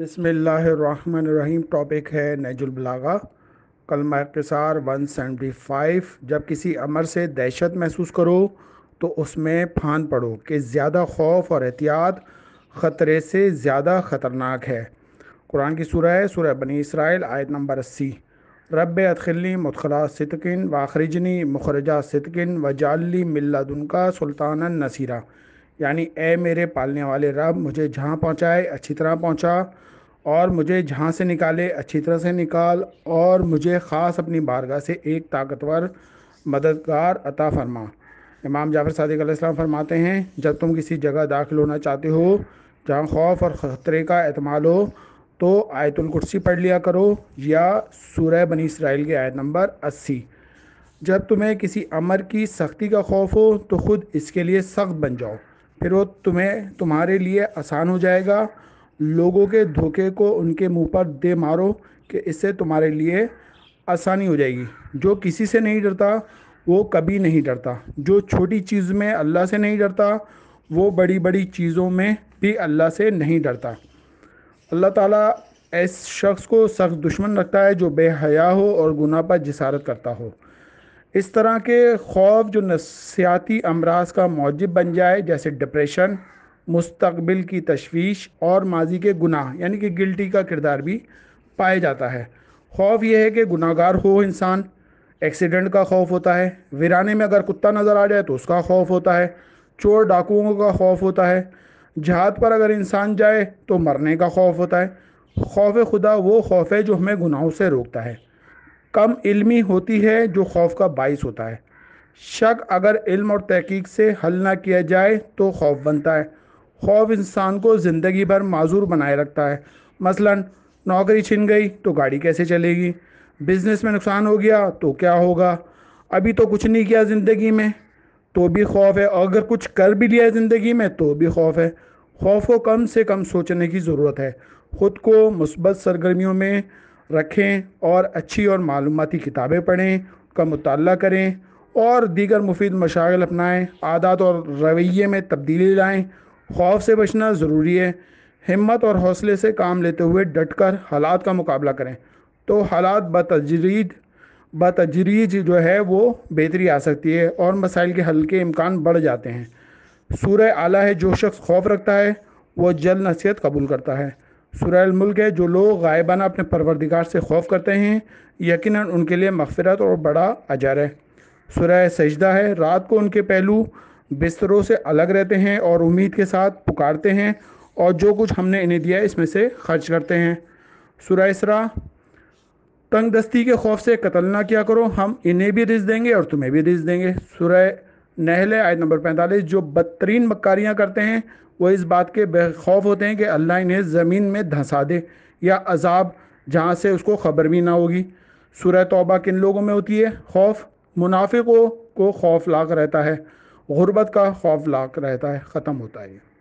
बसमीम टॉपिक है नजुलबलागा कलमा इकसार वन सेवेंटी फाइव जब किसी अमर से दहशत महसूस करो तो उसमें फान पड़ो कि ज़्यादा खौफ और एहतियात ख़तरे से ज़्यादा ख़तरनाक है कुरान की सुरह है बनी इसराइल आयत नंबर अस्सी रब अदखिली मुतखला सितकिन आखरिजनी मुखरजा सितकिन वजाली मिल्लादन का सुल्तान नसीरा यानी ए मेरे पालने वाले रब मुझे जहाँ पहुँचाए अच्छी तरह पहुँचा और मुझे जहाँ से निकाले अच्छी तरह से निकाल और मुझे ख़ास अपनी बारगाह से एक ताकतवर मददगार अता फरमा इमाम जाफर सदक आसमाम फरमाते हैं जब तुम किसी जगह दाखिल होना चाहते हो जहाँ खौफ और ख़तरे का अहतमाल हो तो आयतुल कुर्सी पढ़ लिया करो या सूर्य बनी इसराइल के आयत नंबर अस्सी जब तुम्हें किसी अमर की सख्ती का खौफ हो तो ख़ुद इसके लिए सख्त बन जाओ फिर वो तुम्हें तुम्हारे लिए आसान हो जाएगा लोगों के धोखे को उनके मुंह पर दे मारो कि इससे तुम्हारे लिए आसानी हो जाएगी जो किसी से नहीं डरता वो कभी नहीं डरता जो छोटी चीज़ में अल्लाह से नहीं डरता वो बड़ी बड़ी चीज़ों में भी अल्लाह से नहीं डरता अल्लाह ताला ऐसे शख्स को सख्त दुश्मन रखता है जो बेहया हो और गुनाह पर जिसारत करता हो इस तरह के खौफ जो नफसियाती अमराज का मौजब बन जाए जैसे डिप्रेशन मुस्तबिल की तशवीश और माजी के गुनाह यानी कि गिल्टी का किरदार भी पाया जाता है खौफ यह है कि गुनागार हो इंसान एक्सीडेंट का खौफ होता है वीराने में अगर कुत्ता नज़र आ जाए तो उसका खौफ होता है चोर डाकुओं का खौफ होता है जहाद पर अगर इंसान जाए तो मरने का खौफ होता है खौफ खुदा वो खौफ है जो हमें गुनाहों से रोकता है कम इल्मी होती है जो खौफ का बाइस होता है शक अगर इल्म और तहकीक से हल ना किया जाए तो खौफ बनता है खौफ इंसान को ज़िंदगी भर माजूर बनाए रखता है मसलन नौकरी छिन गई तो गाड़ी कैसे चलेगी बिज़नेस में नुकसान हो गया तो क्या होगा अभी तो कुछ नहीं किया ज़िंदगी में तो भी खौफ है अगर कुछ कर भी लिया ज़िंदगी में तो भी खौफ है खौफ को कम से कम सोचने की ज़रूरत है ख़ुद को मुसबत सरगर्मियों में रखें और अच्छी और मालूमती किताबें पढ़ें का मुताल करें और दीगर मुफीद मशागल अपनाएं आदत और रवैये में तब्दीली लाएं खौफ से बचना ज़रूरी है हिम्मत और हौसले से काम लेते हुए डट कर हालात का मुकाबला करें तो हालात बतजरीद बतजरीज जो है वो बेहतरी आ सकती है और मसाइल के हल के इम्कान बढ़ जाते हैं सूर्य आला है जो शख्स खौफ रखता है वो जल नसीहत कबूल करता है सुरैल मुल्क है जो लोग गायबाना अपने परवरदिगार से खौफ करते हैं यकीन उनके लिए मगफरत और बड़ा अजर है सुरह सजदा है रात को उनके पहलू बिस्तरों से अलग रहते हैं और उम्मीद के साथ पुकारते हैं और जो कुछ हमने इन्हें दिया है इसमें से खर्च करते हैं सुरसरा तंग दस्ती के खौफ से कतल ना किया करो हम इन्हें भी रिज देंगे और तुम्हें भी रिज देंगे सुरह नहल आयत नंबर पैंतालीस जो बदतरीन मक्कारियाँ करते हैं वो इस बात के बेखौफ होते हैं कि अल्लाह इन्हें ज़मीन में धंसा दे या अजाब जहाँ से उसको ख़बर भी ना होगी सूरह तौबा किन लोगों में होती है खौफ मुनाफिकों को खौफ लाक रहता है गुर्बत का खौफ लाक रहता है ख़त्म होता है